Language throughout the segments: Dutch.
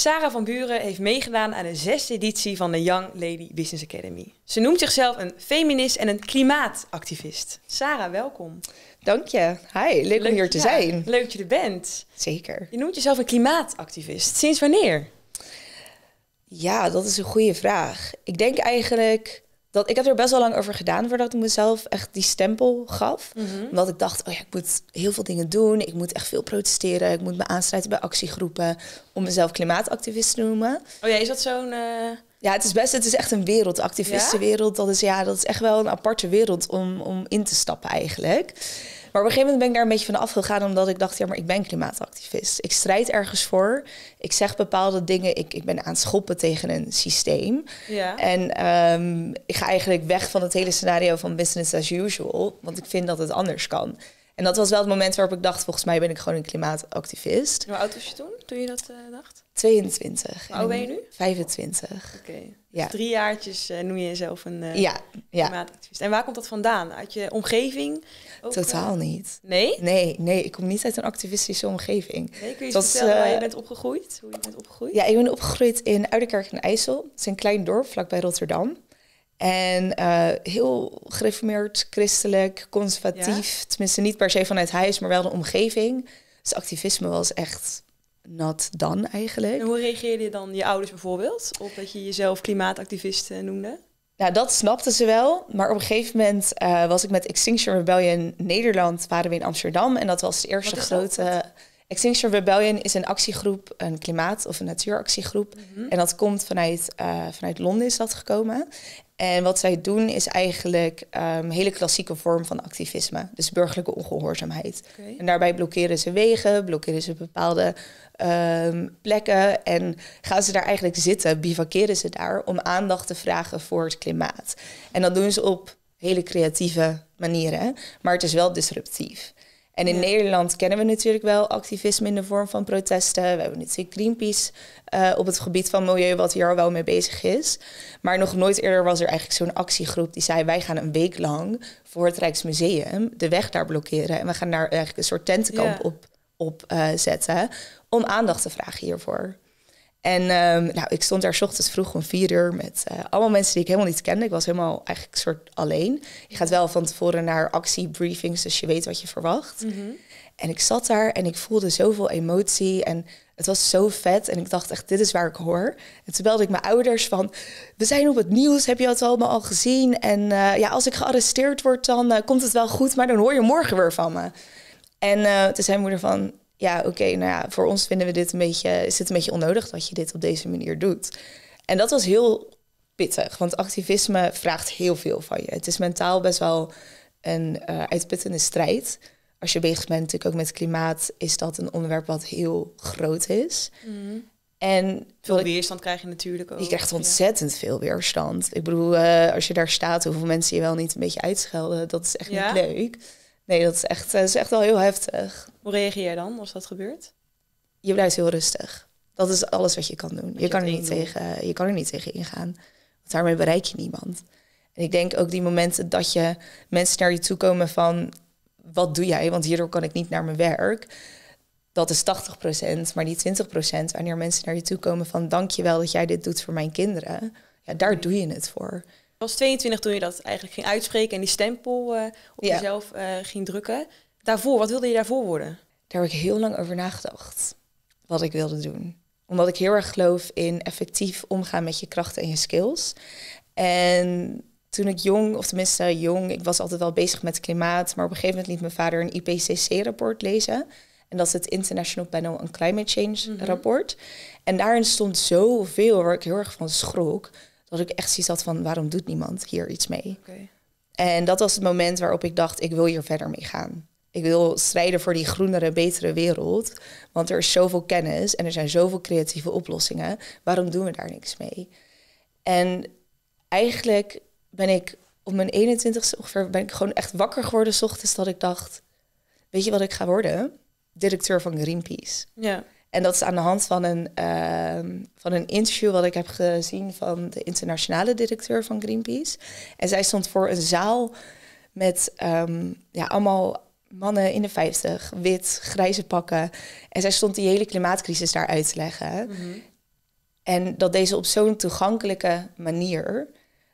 Sarah van Buren heeft meegedaan aan de zesde editie van de Young Lady Business Academy. Ze noemt zichzelf een feminist en een klimaatactivist. Sarah, welkom. Dank je. Hi, leuk, om hier te zijn. Leuk dat je er bent. Zeker. Je noemt jezelf een klimaatactivist. Sinds wanneer? Ja, dat is een goede vraag. Ik denk eigenlijk dat, ik heb er best wel lang over gedaan voordat ik mezelf echt die stempel gaf. Omdat mhm. ik dacht, oh ja, ik moet heel veel dingen doen. Ik moet echt veel protesteren. Ik moet me aansluiten bij actiegroepen om mezelf klimaatactivist te noemen. Oh ja, is dat zo'n... Eh, ja, het is best, het is echt een wereld, activistenwereld. Dat, is, ja, dat is echt wel een aparte wereld om, om in te stappen eigenlijk. Maar op een gegeven moment ben ik daar een beetje van afgegaan, omdat ik dacht, ja, maar ik ben klimaatactivist. Ik strijd ergens voor. Ik zeg bepaalde dingen. Ik, ik ben aan het schoppen tegen een systeem. Ja. En ehm, ik ga eigenlijk weg van het hele scenario van business as usual, want ik vind dat het anders kan. En dat was wel het moment waarop ik dacht, volgens mij ben ik gewoon een klimaatactivist. Hoe oud was je toen, toen je dat eh, dacht? 22. Hoe oud ben je nu? 25. Oké. Ja. Dus drie jaartjes eh, noem je jezelf een eh, ja, ja. klimaatactivist. En waar komt dat vandaan? Uit je omgeving? Totaal niet. Nee? Nee, nee, ik kom niet uit een activistische omgeving. kun je dat, vertellen waar je bent opgegroeid? Hoe je bent opgegroeid? Ja, ik ben opgegroeid in Uiderkerk in IJssel. Het is een klein dorp vlakbij Rotterdam. En eh, heel gereformeerd, christelijk, conservatief. Tenminste, niet per se vanuit huis, maar wel de omgeving. Dus activisme was echt nat dan eigenlijk. hoe reageerde je dan je ouders bijvoorbeeld op dat je jezelf klimaatactivist noemde? Nou, dat snapten ze wel. Maar op een gegeven moment eh, was ik met Extinction Rebellion Nederland, waren we in Amsterdam. En dat was de eerste grote. Extinction Rebellion is een actiegroep, een klimaat- of een natuuractiegroep. Mhm. En dat komt vanuit, eh, vanuit Londen is dat gekomen. En wat zij doen is eigenlijk een ehm, hele klassieke vorm van activisme, dus burgerlijke ongehoorzaamheid. En daarbij blokkeren ze wegen, blokkeren ze bepaalde ehm, plekken en gaan ze daar eigenlijk zitten, bivakeren ze daar om aandacht te vragen voor het klimaat. En dat doen ze op hele creatieve manieren, maar het is wel disruptief. En in Nederland kennen we natuurlijk wel activisme in de vorm van protesten. We hebben natuurlijk Greenpeace uh, op het gebied van milieu, wat hier al wel mee bezig is. Maar nog nooit eerder was er eigenlijk zo'n actiegroep die zei: wij gaan een week lang voor het Rijksmuseum de weg daar blokkeren. En we gaan daar eigenlijk een soort tentenkamp op, op eh, zetten om aandacht te vragen hiervoor. En ehm, nou, ik stond daar ochtends vroeg om vier uur met eh, allemaal mensen die ik helemaal niet kende. Ik was helemaal eigenlijk soort alleen. Je gaat wel van tevoren naar actiebriefings, dus je weet wat je verwacht. Mhm. En ik zat daar en ik voelde zoveel emotie en het was zo vet. En ik dacht echt, dit is waar ik hoor. En toen belde ik mijn ouders van, we zijn op het nieuws, heb je het allemaal al gezien? En eh, ja, als ik gearresteerd word, dan eh, komt het wel goed, maar dan hoor je morgen weer van me. En toen zei mijn moeder van, ja, oké, nou ja, voor ons vinden we dit een beetje, is het een beetje onnodig dat je dit op deze manier doet. En dat was heel pittig, want activisme vraagt heel veel van je. Het is mentaal best wel een eh, uitputtende strijd. Als je bezig bent natuurlijk ook met klimaat, is dat een onderwerp wat heel groot is. Mm-hmm. En veel weerstand krijg je natuurlijk ook. Je krijgt ontzettend veel weerstand. Ik bedoel, eh, als je daar staat, hoeveel mensen je wel niet een beetje uitschelden, dat is echt ja. niet leuk. Nee, dat is, echt, dat eh, is echt wel heel heftig. Hoe reageer jij dan als dat gebeurt? Je blijft heel rustig. Dat is alles wat je kan doen. Je, kan er niet tegen, je kan er niet tegen ingaan. Want daarmee bereik je niemand. En ik denk ook die momenten dat je mensen naar je toe komen van wat doe jij? Want hierdoor kan ik niet naar mijn werk. Dat is 80%, maar die 20% wanneer mensen naar je toe komen van dankjewel dat jij dit doet voor mijn kinderen. Ja, daar doe je het voor was 22 toen je dat eigenlijk ging uitspreken en die stempel eh, op jezelf eh, ging drukken. Daarvoor, wat wilde je daarvoor worden? Daar heb ik heel lang over nagedacht, wat ik wilde doen. Omdat ik heel erg geloof in effectief omgaan met je krachten en je skills. En toen ik jong, of tenminste jong, ik was altijd wel bezig met klimaat. Maar op een gegeven moment liet mijn vader een IPCC-rapport lezen. En dat is het International Panel on Climate Change mhm. rapport. En daarin stond zoveel waar ik heel erg van schrok. Dat ik echt zoiets had van, waarom doet niemand hier iets mee? En dat was het moment waarop ik dacht, ik wil hier verder mee gaan. Ik wil strijden voor die groenere, betere wereld. Want er is zoveel kennis en er zijn zoveel creatieve oplossingen. Waarom doen we daar niks mee? En eigenlijk ben ik op mijn 21ste ongeveer ben ik gewoon echt wakker geworden s ochtends dat ik dacht, weet je wat ik ga worden? Directeur van Greenpeace. Ja. En dat is aan de hand van een, ehm, van een interview wat ik heb gezien van de internationale directeur van Greenpeace. En zij stond voor een zaal met ehm, ja, allemaal mannen in de 50, wit, grijze pakken. En zij stond die hele klimaatcrisis daar uit te leggen. Mhm. En dat deze op zo'n toegankelijke manier,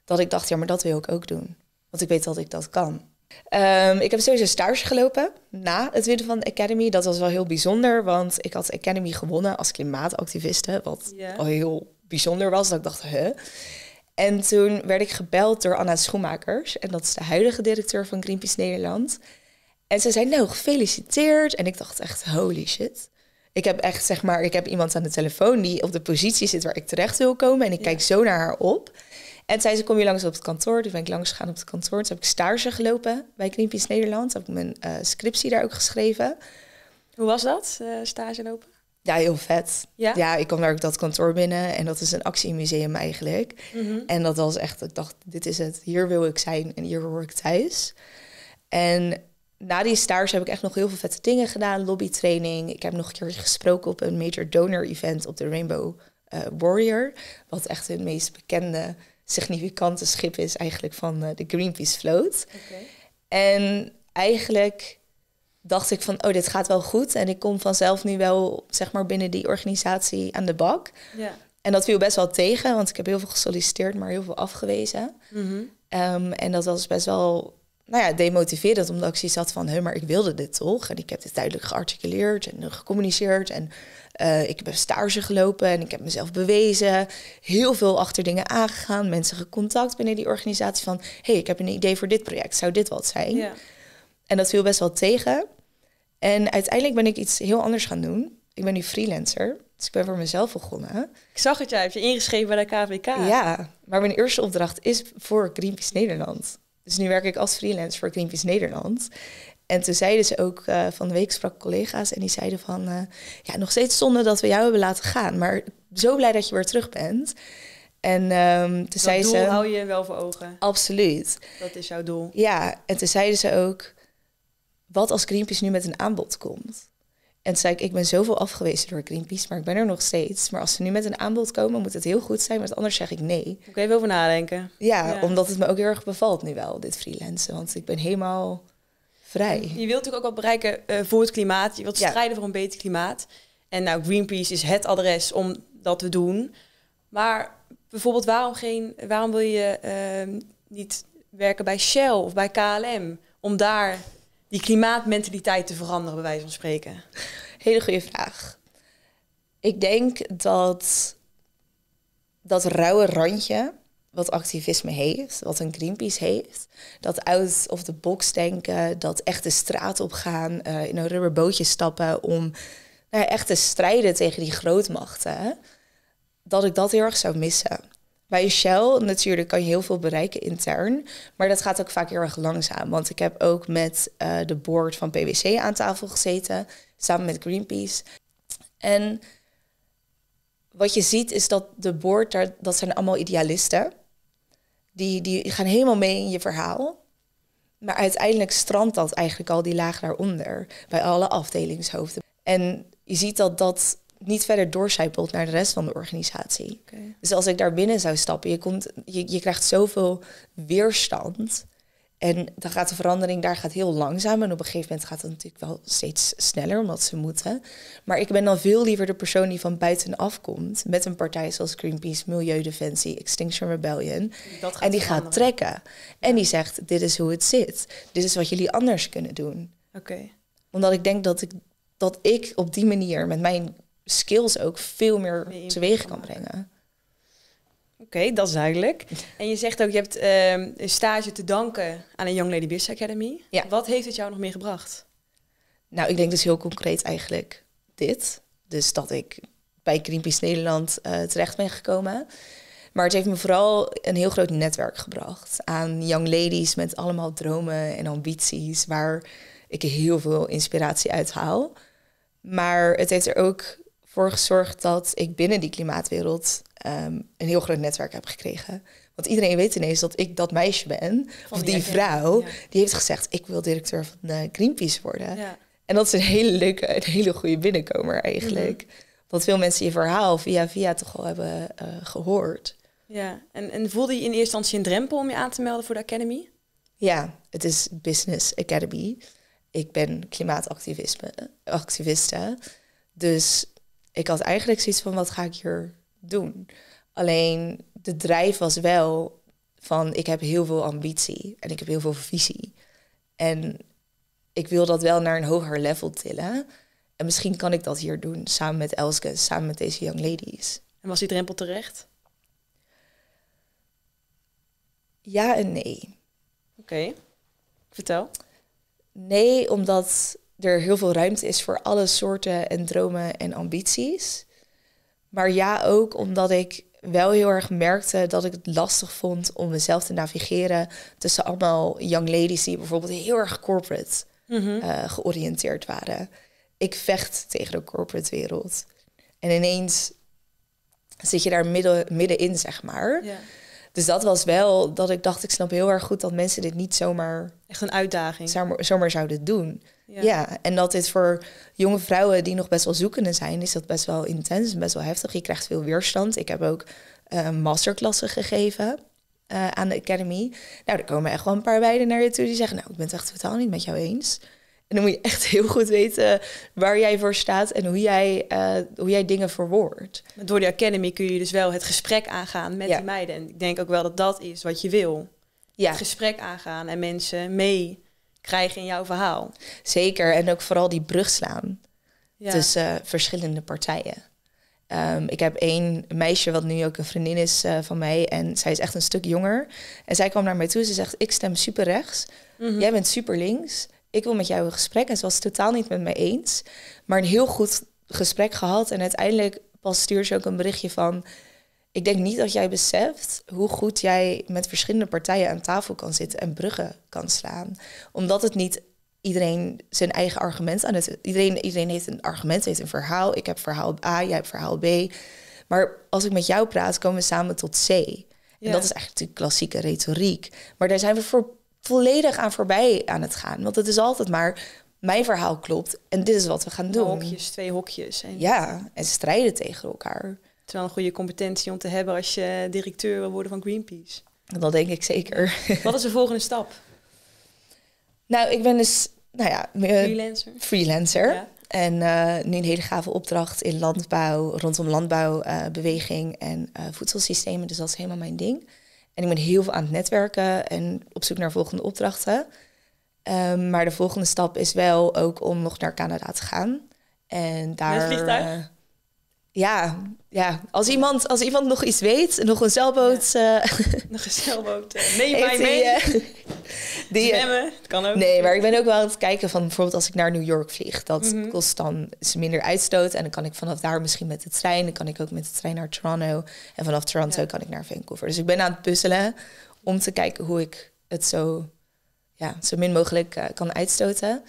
dat ik dacht, ja, maar dat wil ik ook doen. Want ik weet dat ik dat kan. Ehm, ik heb sowieso stage gelopen na het winnen van de Academy. Dat was wel heel bijzonder, want ik had Academy gewonnen als klimaatactiviste. Wat al heel bijzonder was, dat ik dacht, hè. Huh? En toen werd ik gebeld door Anna Schoenmakers. En dat is de huidige directeur van Greenpeace Nederland. En ze zei, nou, gefeliciteerd. En ik dacht echt, holy shit. Ik heb echt, zeg maar, ik heb iemand aan de telefoon die op de positie zit waar ik terecht wil komen. En ik kijk zo naar haar op. En zei ze, kom je langs op het kantoor? toen ben ik langs gegaan op het kantoor. Toen heb ik stage gelopen bij Greenpeace Nederland. Toen heb ik mijn eh, scriptie daar ook geschreven. Hoe was dat, uh, stage lopen? Ja, heel vet. Ja? ja, ik kwam daar ook dat kantoor binnen en dat is een actiemuseum eigenlijk. Mhm. En dat was echt, ik dacht, dit is het, hier wil ik zijn en hier hoor ik thuis. En na die stage heb ik echt nog heel veel vette dingen gedaan, lobbytraining. Ik heb nog een keer gesproken op een major donor event op de Rainbow eh, Warrior, wat echt het meest bekende significante schip is eigenlijk van eh, de Greenpeace Float. Okay. En eigenlijk dacht ik van, oh, dit gaat wel goed. En ik kom vanzelf nu wel, zeg maar, binnen die organisatie aan de bak. Ja. En dat viel best wel tegen, want ik heb heel veel gesolliciteerd, maar heel veel afgewezen. Mm -hmm. en dat was best wel, nou ja, demotiverend, omdat ik zoiets had van, hé, maar ik wilde dit toch? En ik heb dit duidelijk gearticuleerd en gecommuniceerd en eh, ik heb stage gelopen en ik heb mezelf bewezen. Heel veel achter dingen aangegaan. Mensen gecontact binnen die organisatie van... hey, ik heb een idee voor dit project. Zou dit wat zijn? Ja. En dat viel best wel tegen. En uiteindelijk ben ik iets heel anders gaan doen. Ik ben nu freelancer. Dus ik ben voor mezelf begonnen. Ik zag het, jij hebt je ingeschreven bij de KVK. Ja, maar mijn eerste opdracht is voor Greenpeace Nederland. Dus nu werk ik als freelance voor Greenpeace Nederland. En toen zeiden ze ook, eh, van de week sprak collega's en die zeiden van, eh, ja, nog steeds zonde dat we jou hebben laten gaan, maar zo blij dat je weer terug bent. En um, toen zeiden ze... hou je wel voor ogen. Absoluut. Dat is jouw doel. Ja, en toen zeiden ze ook, wat als Greenpeace nu met een aanbod komt? En toen zei ik, ik ben zoveel afgewezen door Greenpeace, maar ik ben er nog steeds. Maar als ze nu met een aanbod komen, moet het heel goed zijn, want anders zeg ik nee. Oké, ik even over nadenken. Ja, ja, omdat het me ook heel erg bevalt nu wel, dit freelancen. Want ik ben helemaal je wilt natuurlijk ook wat bereiken eh, voor het klimaat. Je wilt strijden voor een beter klimaat. En nou, Greenpeace is het adres om dat te doen. Maar bijvoorbeeld, waarom, geen, waarom wil je ehm, niet werken bij Shell of bij KLM? Om daar die klimaatmentaliteit te veranderen, bij wijze van spreken. Hele goede vraag. Ik denk dat dat rauwe randje wat activisme heeft, wat een Greenpeace heeft. Dat out of the box denken, dat echt de straat op gaan, eh, in een rubberbootje stappen om nou, echt te strijden tegen die grootmachten. Dat ik dat heel erg zou missen. Bij Shell natuurlijk kan je heel veel bereiken intern, maar dat gaat ook vaak heel erg langzaam. Want ik heb ook met eh, de board van PwC aan tafel gezeten, samen met Greenpeace. En wat je ziet is dat de board, daar, dat zijn allemaal idealisten die, die gaan helemaal mee in je verhaal. Maar uiteindelijk strandt dat eigenlijk al die laag daaronder. Bij alle afdelingshoofden. En je ziet dat dat niet verder doorcijpelt naar de rest van de organisatie. Dus als ik daar binnen zou stappen, je, komt, je, je krijgt zoveel weerstand en dan gaat de verandering daar gaat heel langzaam. En op een gegeven moment gaat het natuurlijk wel steeds sneller, omdat ze moeten. Maar ik ben dan veel liever de persoon die van buitenaf komt. Met een partij zoals Greenpeace, Milieudefensie, Extinction Rebellion. Dat en die gaat trekken. En die zegt, dit is hoe het zit. Dit is wat jullie anders kunnen doen. Omdat ik denk dat ik, dat ik op die manier met mijn skills ook veel meer teweeg kan brengen. Oké, dat is duidelijk. En je zegt ook, je hebt ehm, een stage te danken aan een Young Lady Business Academy. Ja. Wat heeft het jou nog meer gebracht? Nou, ik denk dus heel concreet eigenlijk dit. Dus dat ik bij Greenpeace Nederland eh, terecht ben gekomen. Maar het heeft me vooral een heel groot netwerk gebracht aan young ladies met allemaal dromen en ambities, waar ik heel veel inspiratie uit haal. Maar het heeft er ook voor gezorgd dat ik binnen die klimaatwereld Ehm, een heel groot netwerk heb gekregen. Want iedereen weet ineens dat ik dat meisje ben. of die, vrouw. Die heeft gezegd, ik wil directeur van eh, Greenpeace worden. Ja. En dat is een hele leuke, een hele goede binnenkomer eigenlijk. Mm Dat veel mensen je verhaal via via toch al hebben eh, gehoord. Ja, en, en voelde je in eerste instantie een drempel om je aan te melden voor de academy? Ja, het is Business Academy. Ik ben klimaatactiviste. Dus ik had eigenlijk zoiets van, wat ga ik hier doen. Alleen de drijf was wel van ik heb heel veel ambitie en ik heb heel veel visie. En ik wil dat wel naar een hoger level tillen. En misschien kan ik dat hier doen samen met Elske, samen met deze young ladies. En was die drempel terecht? Ja en nee. Oké, vertel. Nee, omdat er heel veel ruimte is voor alle soorten en dromen en ambities. Maar ja, ook omdat ik wel heel erg merkte dat ik het lastig vond om mezelf te navigeren tussen allemaal young ladies die bijvoorbeeld heel erg corporate mhm. eh, georiënteerd waren. Ik vecht tegen de corporate wereld. En ineens zit je daar midden, middenin, zeg maar. Dus dat was wel dat ik dacht, ik snap heel erg goed dat mensen dit niet zomaar... Echt een uitdaging. Zomaar, zomaar zouden doen. Ja. en dat dit voor jonge vrouwen die nog best wel zoekende zijn, is dat best wel intens en best wel heftig. Je krijgt veel weerstand. Ik heb ook eh, masterklassen gegeven eh, aan de academy. Nou, er komen echt wel een paar meiden naar je toe die zeggen, nou, ik ben het echt totaal niet met jou eens. En dan moet je echt heel goed weten waar jij voor staat en hoe jij, eh, hoe jij dingen verwoordt. Door de Academy kun je dus wel het gesprek aangaan met die meiden. En ik denk ook wel dat dat is wat je wil. Ja. Het gesprek aangaan en mensen mee krijgen in jouw verhaal. Zeker, en ook vooral die brug slaan tussen eh, verschillende partijen. Ehm, ik heb één meisje, wat nu ook een vriendin is eh, van mij, en zij is echt een stuk jonger. En zij kwam naar mij toe, en ze zegt, ik stem super rechts, mhm. jij bent super links ik wil met jou een gesprek. En ze was het totaal niet met mij eens. Maar een heel goed gesprek gehad. En uiteindelijk pas stuurde ze ook een berichtje van... Ik denk niet dat jij beseft hoe goed jij met verschillende partijen aan tafel kan zitten en bruggen kan slaan. Omdat het niet iedereen zijn eigen argument aan het. Iedereen, iedereen heeft een argument, heeft een verhaal. Ik heb verhaal A, jij hebt verhaal B. Maar als ik met jou praat, komen we samen tot C. En dat is eigenlijk natuurlijk klassieke retoriek. Maar daar zijn we voor volledig aan voorbij aan het gaan. Want het is altijd maar mijn verhaal klopt en dit is wat we gaan doen. Hokjes, twee hokjes. En... Ja, en strijden tegen elkaar. Het is wel een goede competentie om te hebben als je directeur wil worden van Greenpeace. Dat denk ik zeker. Wat is de volgende stap? Nou, ik ben dus, nou ja, eh, freelancer. freelancer. En eh, nu een hele gave opdracht in landbouw, rondom landbouwbeweging eh, uh, en voedselsystemen. Dus dat is helemaal mijn ding. En ik ben heel veel aan het netwerken en op zoek naar volgende opdrachten. Ehm, maar de volgende stap is wel ook om nog naar Canada te gaan. En daar. Eh, ja, ja. Als, iemand, als iemand nog iets weet, nog een zeilboot. Eh, nog een zeilboot. neem eh, mij mee. Die, Zwemmen, het kan ook. Nee, maar ik ben ook wel aan het kijken van bijvoorbeeld als ik naar New York vlieg. Dat mhm. kost dan minder uitstoot. En dan kan ik vanaf daar misschien met de trein. Dan kan ik ook met de trein naar Toronto. En vanaf Toronto kan ik naar Vancouver. Dus ik ben aan het puzzelen om te kijken hoe ik het zo, ja, zo min mogelijk eh, kan uitstoten.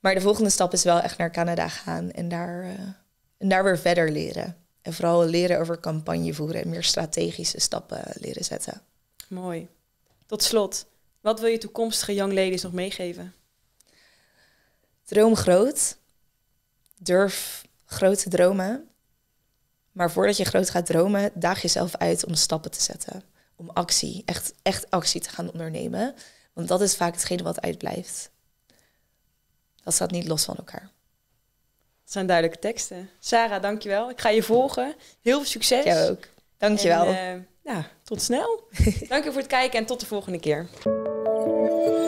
Maar de volgende stap is wel echt naar Canada gaan en daar, eh, en daar weer verder leren. En vooral leren over campagne voeren en meer strategische stappen eh, leren zetten. Mooi. Tot slot, wat wil je toekomstige young ladies nog meegeven? Droom groot. Durf grote dromen. Maar voordat je groot gaat dromen, daag jezelf uit om stappen te zetten. Om actie, echt, echt actie te gaan ondernemen. Want dat is vaak hetgene wat uitblijft. Dat staat niet los van elkaar. Dat zijn duidelijke teksten. Sarah, dankjewel. Ik ga je volgen. Heel veel succes. Jij ook. Dankjewel. En, uh, ja, tot snel. Dank u voor het kijken en tot de volgende keer. Bye.